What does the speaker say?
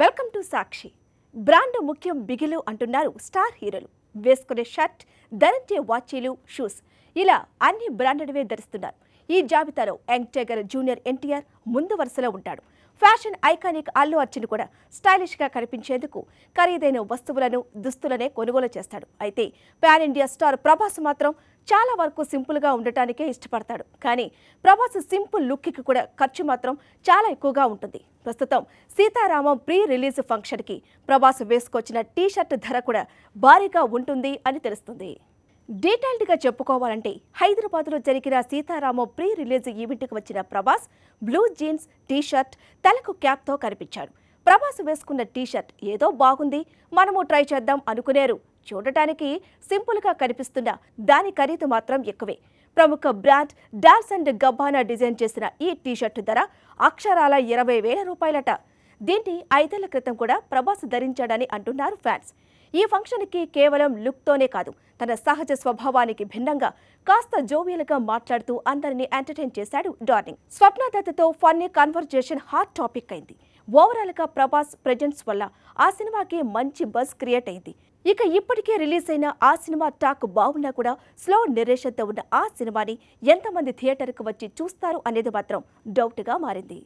welcome to Sakshi brand ముఖ్యం బిగిలు అంటున్నారు star హీరోలు వేసుకునే షర్ట్ ధరించే వాచీలు షూస్ ఇలా అన్ని బ్రాండెడ్వే ధరిస్తున్నారు ఈ జాబితాలో యంగ్ టైగర్ జూనియర్ ఎన్టీఆర్ ముందు వరుసలో ఉంటాడు ఫ్యాషన్ ఐకానిక్ అల్లు అర్జున్ కూడా స్టైలిష్గా కనిపించేందుకు ఖరీదైన వస్తువులను దుస్తులనే కొనుగోలు చేస్తాడు అయితే పాన్ ఇండియా స్టార్ ప్రభాస్ మాత్రం చాలా వరకు సింపుల్గా ఉండటానికే ఇష్టపడతాడు కానీ ప్రభాస్ సింపుల్ లుక్కి కూడా ఖర్చు మాత్రం చాలా ఎక్కువగా ఉంటుంది ప్రస్తుతం సీతారామం ప్రీ రిలీజ్ ఫంక్షన్కి ప్రభాస్ వేసుకొచ్చిన టీషర్ట్ ధర కూడా భారీగా ఉంటుంది అని తెలుస్తుంది డీటెయిల్డ్గా చెప్పుకోవాలంటే హైదరాబాద్లో జరిగిన సీతారామం ప్రీ రిలీజ్ ఈవెంట్కి వచ్చిన ప్రభాస్ బ్లూ జీన్స్ టీషర్ట్ తలకు క్యాప్తో కనిపించాడు ప్రభాస్ వేసుకున్న టీషర్ట్ ఏదో బాగుంది మనము ట్రై చేద్దాం అనుకునేరు చూడటానికి సింపుల్గా కనిపిస్తున్న దాని ఖరీదు మాత్రం ఎక్కువే ప్రముఖ brand Dolce and Gabbana design చేసిన ఈ టీషర్టు ధర అక్షరాల ఇరవై వేల రూపాయలట దీన్ని ఐదేళ్ల క్రితం కూడా ప్రభాస్ ధరించాడని అంటున్నారు ఫ్యాన్స్ ఈ ఫంక్షన్కి కేవలం లుక్తోనే కాదు తన సహజ స్వభావానికి భిన్నంగా కాస్త జోవియల్గా మాట్లాడుతూ అందరినీ ఎంటర్టైన్ చేశాడు డార్నింగ్ స్వప్న దత్తతో ఫన్నీ కన్వర్జేషన్ హాట్ టాపిక్ అయింది ఓవరాల్గా ప్రభాస్ ప్రజెన్స్ వల్ల ఆ సినిమాకి మంచి బజ్ క్రియేట్ అయింది ఇక ఇప్పటికే రిలీజ్ అయిన ఆ సినిమా టాక్ బాగున్నా కూడా స్లో నిరేషన్తో ఉన్న ఆ సినిమాని ఎంతమంది థియేటర్కు వచ్చి చూస్తారు అనేది మాత్రం డౌట్గా మారింది